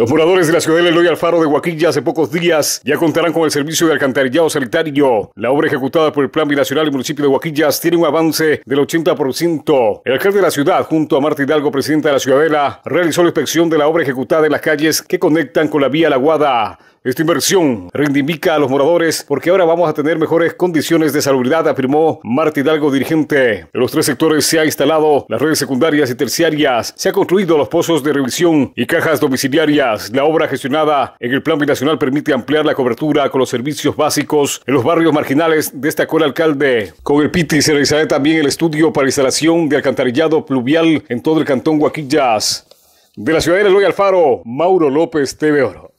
Los moradores de la ciudad de Eloy Alfaro de Huaquillas hace pocos días ya contarán con el servicio de alcantarillado sanitario. La obra ejecutada por el Plan Binacional y Municipio de Huaquillas tiene un avance del 80%. El alcalde de la ciudad, junto a Marta Hidalgo, presidenta de la Ciudadela, realizó la inspección de la obra ejecutada en las calles que conectan con la vía La Guada. Esta inversión reivindica a los moradores porque ahora vamos a tener mejores condiciones de salubridad, afirmó Marta Hidalgo, dirigente. En los tres sectores se han instalado las redes secundarias y terciarias, se han construido los pozos de revisión y cajas domiciliarias. La obra gestionada en el Plan Binacional permite ampliar la cobertura con los servicios básicos en los barrios marginales, destacó el alcalde. Con el PITI se realizará también el estudio para instalación de alcantarillado pluvial en todo el cantón Guaquillas. De la ciudad de Eloy Alfaro, Mauro López TV Oro.